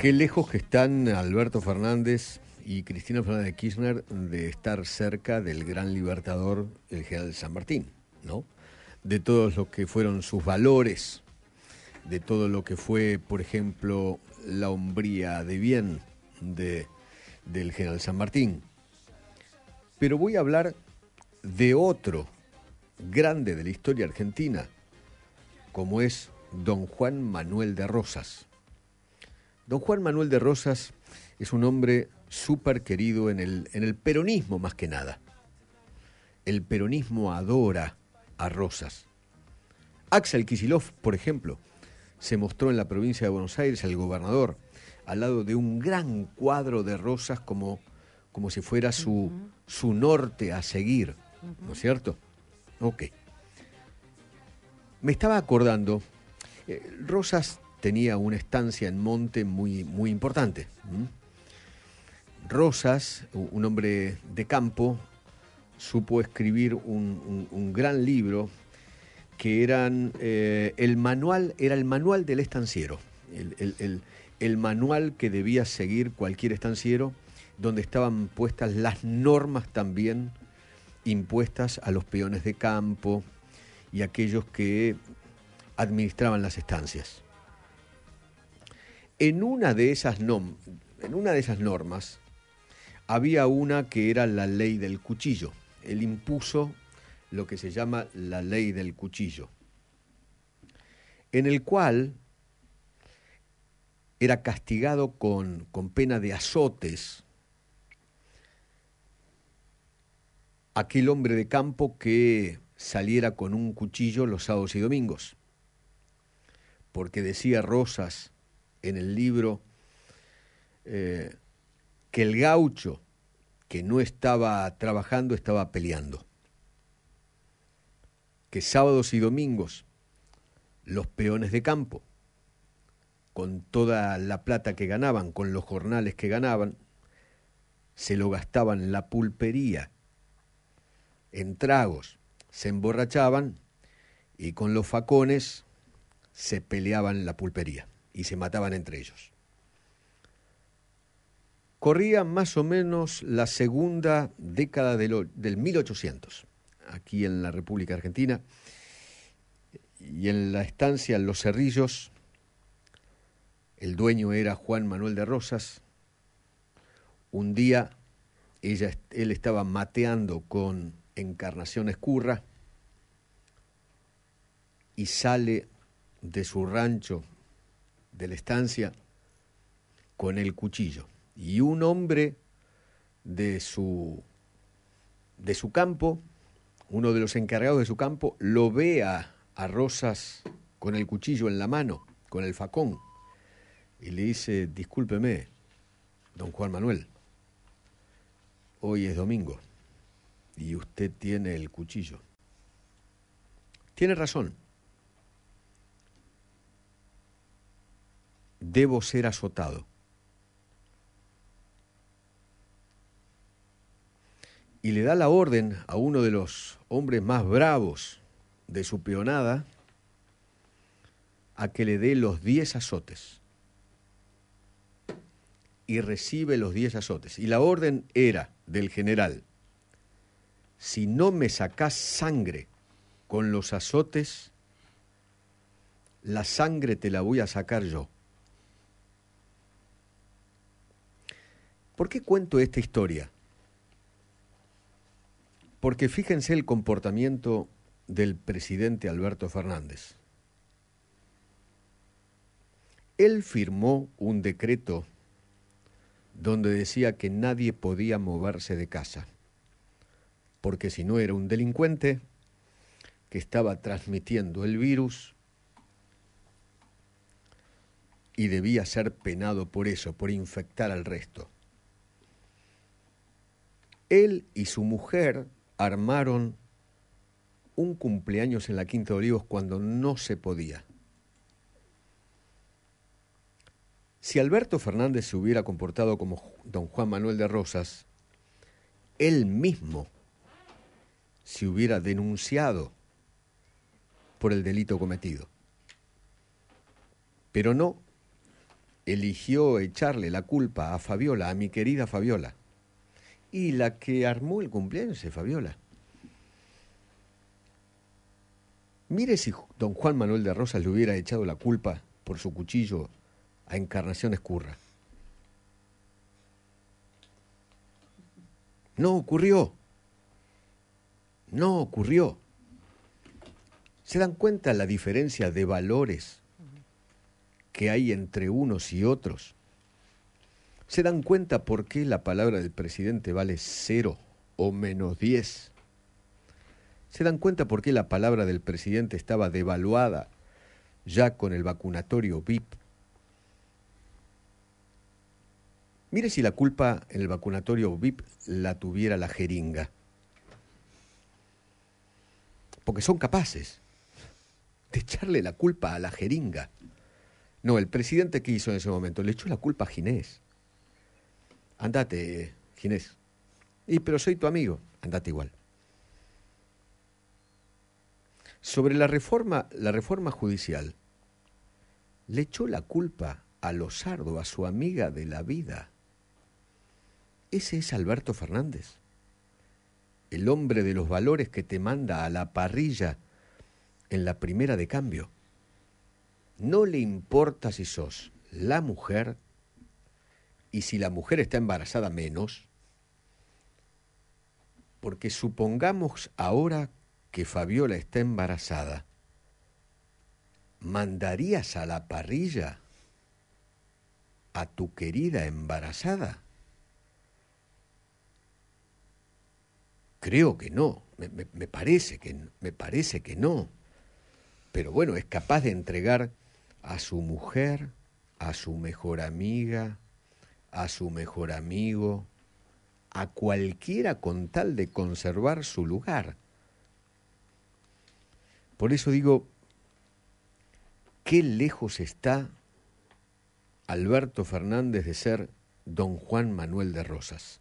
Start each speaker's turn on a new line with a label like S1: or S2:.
S1: Qué lejos que están Alberto Fernández y Cristina Fernández de Kirchner de estar cerca del gran libertador, el general San Martín, ¿no? De todos lo que fueron sus valores, de todo lo que fue, por ejemplo, la hombría de bien del general San Martín. Pero voy a hablar de otro grande de la historia argentina, como es don Juan Manuel de Rosas Don Juan Manuel de Rosas es un hombre súper querido en el, peronismo más que nada. El peronismo adora a Rosas. Axel Kisilov, por ejemplo, se mostró en la provincia de Buenos Aires al gobernador, al lado de un gran cuadro de Rosas como, como si fuera su, su norte a seguir, ¿no es cierto? Ok. Me estaba acordando, eh, Rosas tenía una estancia en monte muy, muy importante. Rosas, un hombre de campo, supo escribir un, gran libro que eran eh, el manual, era el manual del estanciero, el manual que debía seguir cualquier estanciero, donde estaban puestas las normas también impuestas a los peones de campo y aquellos que administraban las estancias. En una de esas, normas había una que era la ley del cuchillo. Él impuso lo que se llama la ley del cuchillo, en el cual era castigado con, con pena de azotes aquel hombre de campo que saliera con un cuchillo los sábados y domingos, porque decía Rosas en el libro eh, que el gaucho que no estaba trabajando estaba peleando, que sábados y domingos los peones de campo, con toda la plata que ganaban, con los jornales que ganaban, se lo gastaban en la pulpería, en tragos, se emborrachaban y con los facones se peleaban la pulpería y se mataban entre ellos. Corría más o menos la segunda década del, 1800, aquí en la República Argentina, y en la estancia Los Cerrillos, el dueño era Juan Manuel de Rosas, un día él estaba mateando con Encarnación Escurra y sale de su rancho de la estancia con el cuchillo. Y un hombre de su, de su campo, uno de los encargados de su campo, lo ve a, a Rosas con el cuchillo en la mano, con el facón, y le dice, discúlpeme, don Juan Manuel, hoy es domingo y usted tiene el cuchillo. Tiene razón. debo ser azotado. Y le da la orden a uno de los hombres más bravos de su peonada a que le dé los diez azotes. Y recibe los diez azotes. Y la orden era del general, si no me sacás sangre con los azotes, la sangre te la voy a sacar yo. ¿Por qué cuento esta historia? Porque fíjense el comportamiento del presidente Alberto Fernández. Él firmó un decreto donde decía que nadie podía moverse de casa, porque si no era un delincuente que estaba transmitiendo el virus y debía ser penado por eso, por infectar al resto. Él y su mujer armaron un cumpleaños en la Quinta de Olivos cuando no se podía. Si Alberto Fernández se hubiera comportado como don Juan Manuel de Rosas, él mismo se hubiera denunciado por el delito cometido. Pero no, eligió echarle la culpa a Fabiola, a mi querida Fabiola y la que armó el cumpleaños Fabiola. Mire si don Juan Manuel de Rosas le hubiera echado la culpa por su cuchillo a Encarnación Escurra. No ocurrió. No ocurrió. ¿Se dan cuenta la diferencia de valores que hay entre unos y otros? ¿Se dan cuenta por qué la palabra del presidente vale cero o menos diez? ¿Se dan cuenta por qué la palabra del presidente estaba devaluada ya con el vacunatorio VIP? Mire si la culpa en el vacunatorio VIP la tuviera la jeringa. Porque son capaces de echarle la culpa a la jeringa. No, el presidente que hizo en ese momento le echó la culpa a Ginés andate, Ginés. Y pero soy tu amigo, andate igual. Sobre la reforma, la reforma judicial, le echó la culpa a Lozardo, a su amiga de la vida. Ese es Alberto Fernández, el hombre de los valores que te manda a la parrilla en la primera de cambio. No le importa si sos la mujer y si la mujer está embarazada menos, porque supongamos ahora que Fabiola está embarazada, ¿mandarías a la parrilla a tu querida embarazada? Creo que no, me, parece que, me parece que no. Pero bueno, es capaz de entregar a su mujer, a su mejor amiga, a su mejor amigo, a cualquiera con tal de conservar su lugar. Por eso digo, qué lejos está Alberto Fernández de ser don Juan Manuel de Rosas.